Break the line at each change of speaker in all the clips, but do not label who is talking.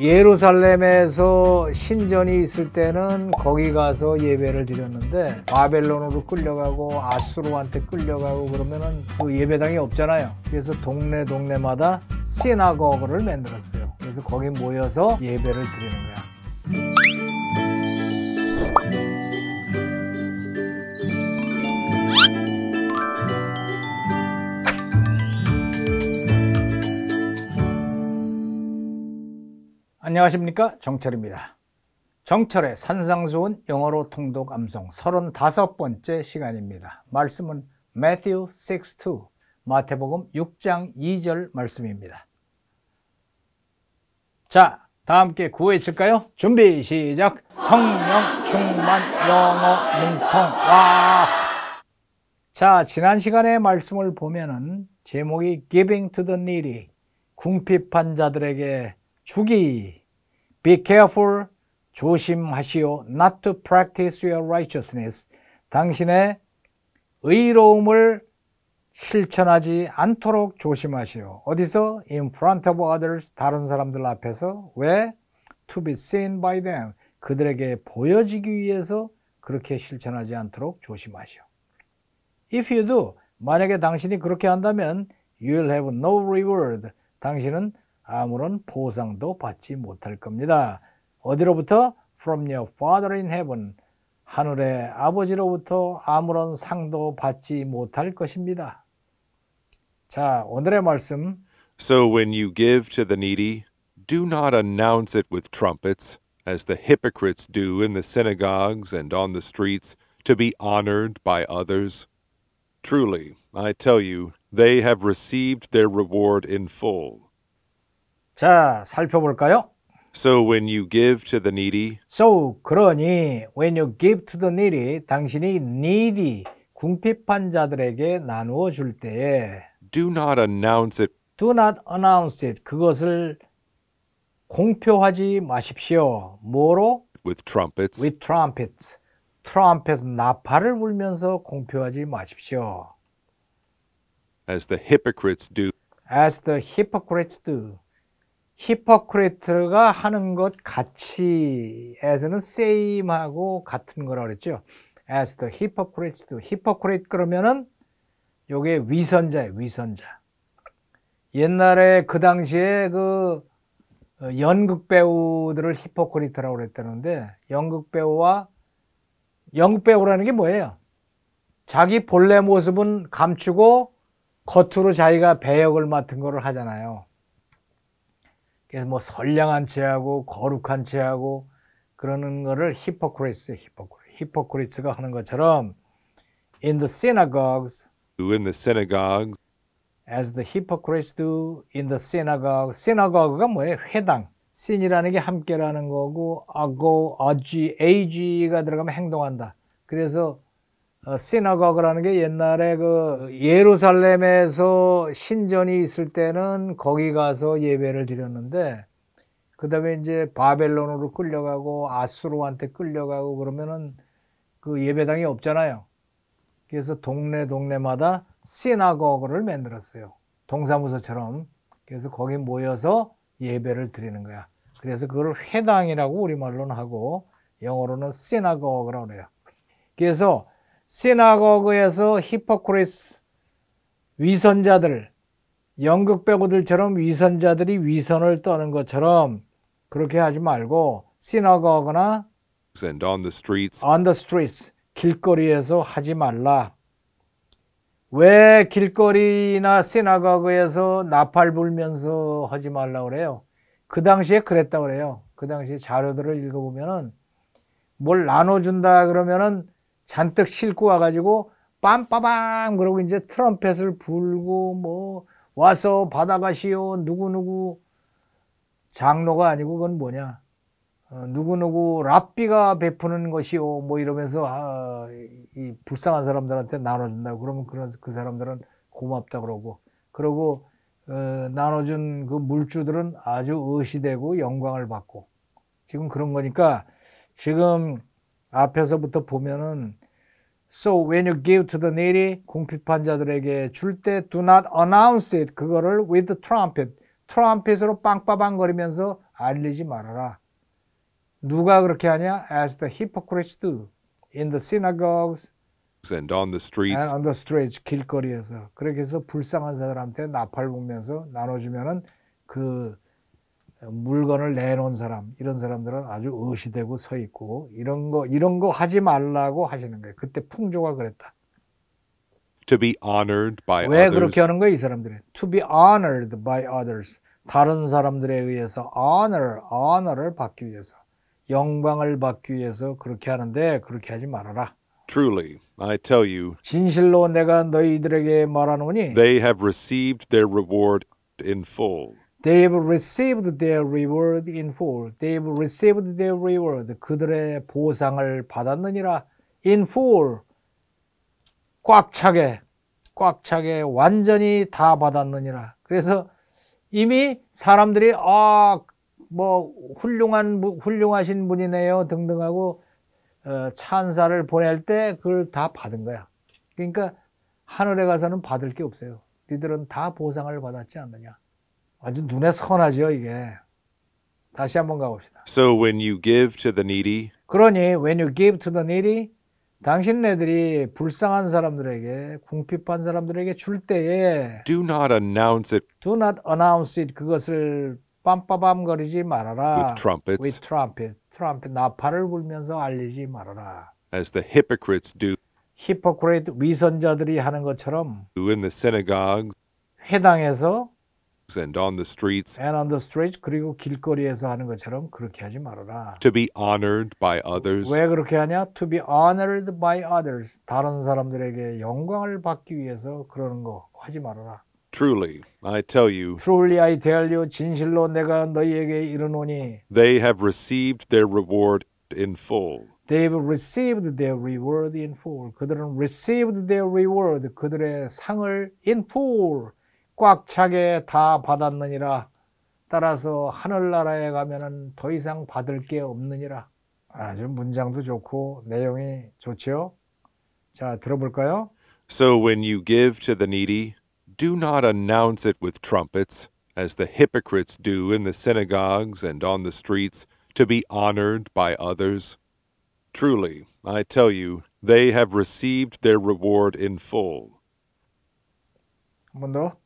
예루살렘에서 신전이 있을 때는 거기 가서 예배를 드렸는데 바벨론으로 끌려가고 아수르한테 끌려가고 그러면은 그 예배당이 없잖아요. 그래서 동네 동네마다 시나거그를 만들었어요. 그래서 거기 모여서 예배를 드리는 거야. 안녕하십니까 정철입니다. 정철의 산상수훈 영어로 통독 암송 35번째 시간입니다. 말씀은 Matthew 6:2 마태복음 6장 2절 말씀입니다. 자, 다 함께 구해칠까요? 준비 시작. 성령 충만 영어 능통 와. 자, 지난 시간의 말씀을 보면은 제목이 Giving to the needy 궁핍한 자들에게 주기 Be careful. 조심하시오. Not to practice your righteousness. 당신의 의로움을 실천하지 않도록 조심하시오. 어디서? In front of others. 다른 사람들 앞에서. 왜? To be seen by them. 그들에게 보여지기 위해서 그렇게 실천하지 않도록 조심하시오. If you do, 만약에 당신이 그렇게 한다면 you will have no reward. 당신은 아무런 보상도 받지 못할 겁니다. 어디로부터? From your Father in heaven. 하늘의 아버지로부터 아무런 상도 받지 못할 것입니다. 자, 오늘의 말씀.
So when you give to the needy, do not announce it with trumpets, as the hypocrites do in the synagogues and on the streets, to be honored by others. Truly, I tell you, they have received their reward in full.
자, 살펴볼까요?
So when you give to the needy.
So 그러니 when you give to the needy, 당신이 needy 궁핍한 자들에게 나누어 줄 때에
do not announce it.
do not announce it. 그것을 공표하지 마십시오. 뭐로?
with trumpets.
with trumpets. 트럼펫 나팔을 불면서 공표하지 마십시오.
as the hypocrites do.
as the hypocrites do. 히퍼크레트가 하는 것 같이에서는 same하고 같은 거라 그랬죠. as the hypocrites do. h y p o c r 그러면은 요게 위선자예요, 위선자. 옛날에 그 당시에 그 어, 연극 배우들을 히포크리트라고 그랬다는데 연극 배우와 연극 배우라는 게 뭐예요? 자기 본래 모습은 감추고 겉으로 자기가 배역을 맡은 거를 하잖아요. 그래서 뭐 선량한 죄하고 거룩한 죄하고 그러는 거를 히포크리스, 히포크리스, 히포크리스가 하는 것처럼 in the synagogues,
in the synagogues,
as the hypocrites do in the synagogue. synagogue가 뭐예요? 회당. sin이라는 게 함께라는 거고 ago, ag, ag가 들어가면 행동한다. 그래서 어, 시나가그라는 게 옛날에 그 예루살렘에서 신전이 있을 때는 거기 가서 예배를 드렸는데 그 다음에 이제 바벨론으로 끌려가고 아수르한테 끌려가고 그러면은 그 예배당이 없잖아요. 그래서 동네 동네마다 시나거그를 만들었어요. 동사무소처럼. 그래서 거기 모여서 예배를 드리는 거야. 그래서 그걸 회당이라고 우리말로는 하고 영어로는 시나거그라고 그래요. 그래서 시나고그에서 히포크리스 위선자들 연극 배우들처럼 위선자들이 위선을 떠는 것처럼 그렇게 하지 말고 시나거거나
and on the streets
on the streets 길거리에서 하지 말라. 왜 길거리나 시나거그에서 나팔 불면서 하지 말라 그래요? 그 당시에 그랬다 그래요. 그 당시 에 자료들을 읽어보면은 뭘 나눠준다 그러면은 잔뜩 싣고 와가지고 빰빠밤 그러고 이제 트럼펫을 불고 뭐 와서 받아가시오 누구누구 장로가 아니고 그건 뭐냐 어, 누구누구 랍비가 베푸는 것이오 뭐 이러면서 아, 이 불쌍한 사람들한테 나눠준다고 그러면 그런 그 사람들은 고맙다 그러고 그러고 어, 나눠준 그 물주들은 아주 의시되고 영광을 받고 지금 그런 거니까 지금 앞에서부터 보면은 So when you give to the needy, 궁핍한 자들에게 줄 때 do not announce it. 그거를 with the trumpet. 트럼펫으로 빵빠방거리면서 알리지 말아라. 누가 그렇게 하냐? As the hypocrites do in the synagogues
and on the streets. And on
the streets 길거리에서 그렇게 해서 불쌍한 사람한테 나팔 불면서 나눠주면은 그 물건을 내놓은 사람 이런 사람들은 아주 의시되고 서 있고 이런 거 이런 거 하지 말라고 하시는 거예요. 그때 풍조가 그랬다.
To be honored by 왜 others. 그렇게 하는 거예요, 이
사람들이? To be honored by others. 다른 사람들에 의해서 honor, honor를 받기 위해서 영광을 받기 위해서 그렇게 하는데 그렇게 하지 말아라.
Truly, I tell you,
진실로 내가 너희들에게 말하노니,
they have received their reward in full.
They've received their reward in full. They've received their reward. 그들의 보상을 받았느니라. In full. 꽉 차게, 꽉 차게 완전히 다 받았느니라. 그래서 이미 사람들이 아, 뭐 훌륭한 훌륭하신 분이네요 등등하고 찬사를 어, 보낼 때 그걸 다 받은 거야. 그러니까 하늘에 가서는 받을 게 없어요. 니들은 다 보상을 받았지 않느냐. 아주 눈에 선하죠 이게. 다시 한번 가봅시다.
So when you give to the needy.
그러니 when you give to the needy, 당신네들이 불쌍한 사람들에게 궁핍한 사람들에게 줄 때에
do not announce it.
do not announce it 그것을 빰빠밤거리지 말아라. with
trumpets. with
trumpet. 트럼펫 나팔을 불면서 알리지 말아라.
as the hypocrites do.
hypocrite 위선자들이 하는 것처럼
in the synagogue
회당에서
and on the streets.
And on the streets 그리고 길거리에서 하는 것처럼 그렇게 하지 말아라.
To be honored by others. 왜
그렇게 하냐? To be honored by others. 다른 사람들에게 영광을 받기 위해서 그러는 거 하지 말아라.
Truly, I tell you. Truly,
I tell you. 진실로 내가 너희에게 이르노니.
They have received their reward in full.
They've received their reward in full. 그들은 received their reward. 그들의 상을 in full. 꽉 차게 다 받았느니라 따라서 하늘나라에 가면은 더 이상 받을 게 없느니라 아주 문장도 좋고 내용이 좋지요 자 들어볼까요
So when you give to the needy do not announce it with trumpets as the hypocrites do in the synagogues and on the streets to be honored by others Truly I tell you they have received their reward in full 한번더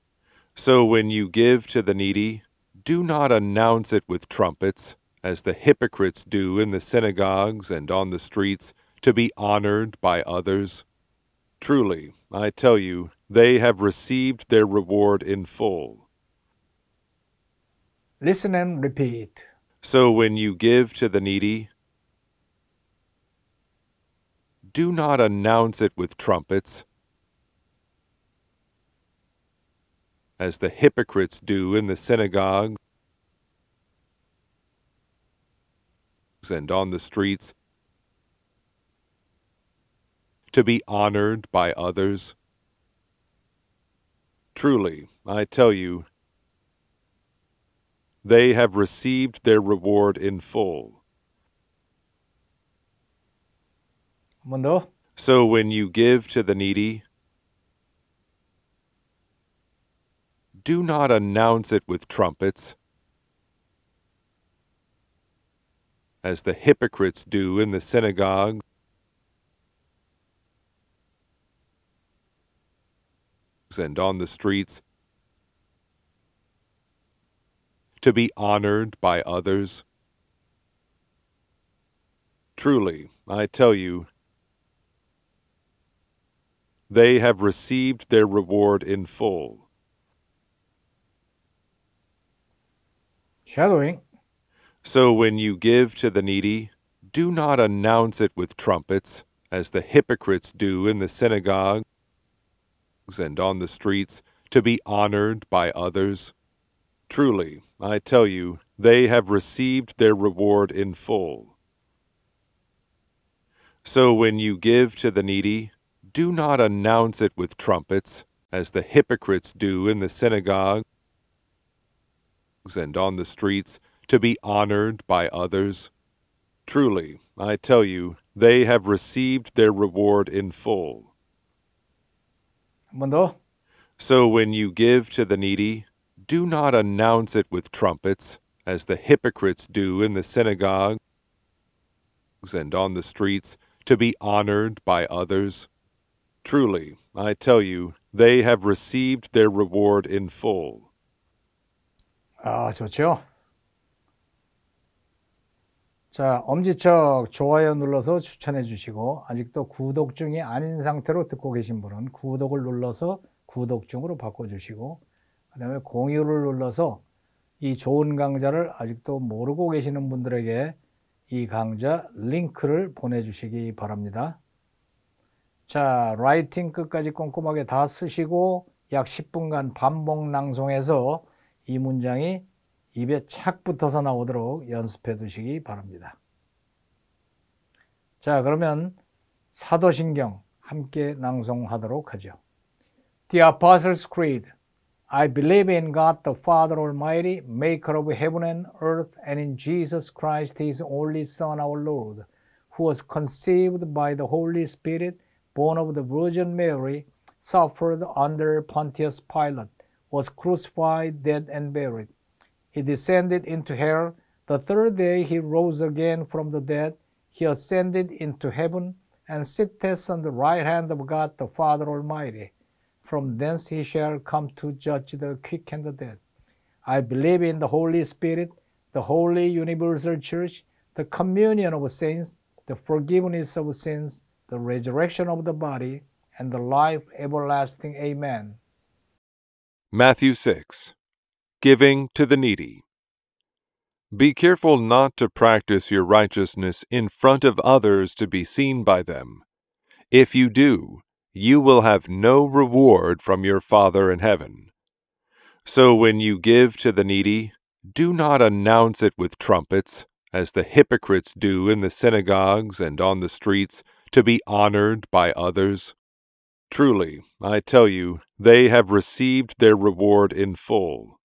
so when you give to the needy, do not announce it with trumpets, as the hypocrites do in the synagogues and on the streets, to be honored by others. Truly, I tell you, they have received their reward in full.
Listen and repeat.
So when you give to the needy, do not announce it with trumpets, as the hypocrites do in the synagogues and on the streets, to be honored by others? Truly, I tell you, they have received their reward in full. So when you give to the needy, do not announce it with trumpets, as the hypocrites do in the synagogue. And on the streets, to be honored by others. Truly, I tell you, they have received their reward in full. Shadowing. So when you give to the needy, do not announce it with trumpets, as the hypocrites do in the synagogues and on the streets, to be honored by others. Truly, I tell you, they have received their reward in full. So when you give to the needy, do not announce it with trumpets, as the hypocrites do in the synagogue dogs and on the streets, to be honored by others? Truly, I tell you, they have received their reward in full. So when you give to the needy, do not announce it with trumpets, as the hypocrites do in the synagogues and on the streets, to be honored by others. Truly, I tell you, they have received their reward in full.
아, 좋죠? 자, 엄지척 좋아요 눌러서 추천해 주시고 아직도 구독 중이 아닌 상태로 듣고 계신 분은 구독을 눌러서 구독 중으로 바꿔 주시고 그다음에 공유를 눌러서 이 좋은 강좌를 아직도 모르고 계시는 분들에게 이 강좌 링크를 보내 주시기 바랍니다. 자, 라이팅 끝까지 꼼꼼하게 다 쓰시고 약 10분간 반복 낭송해서 이 문장이 입에 착 붙어서 나오도록 연습해 두시기 바랍니다. 자, 그러면 사도신경 함께 낭송하도록 하죠. The Apostles' Creed. I believe in God the Father Almighty, maker of heaven and earth, and in Jesus Christ, his only Son, our Lord, who was conceived by the Holy Spirit, born of the Virgin Mary, suffered under Pontius Pilate was crucified, dead, and buried. He descended into hell. The third day he rose again from the dead. He ascended into heaven and sitteth on the right hand of God the Father Almighty. From thence he shall come to judge the quick and the dead. I believe in the Holy Spirit, the holy universal church, the communion of saints, the forgiveness of sins, the resurrection of the body, and the life everlasting. Amen.
Matthew 6 Giving to the Needy. Be careful not to practice your righteousness in front of others to be seen by them. If you do, you will have no reward from your Father in heaven. So when you give to the needy, do not announce it with trumpets, as the hypocrites do in the synagogues and on the streets, to be honored by others. Truly, I tell you, they have received their reward in full.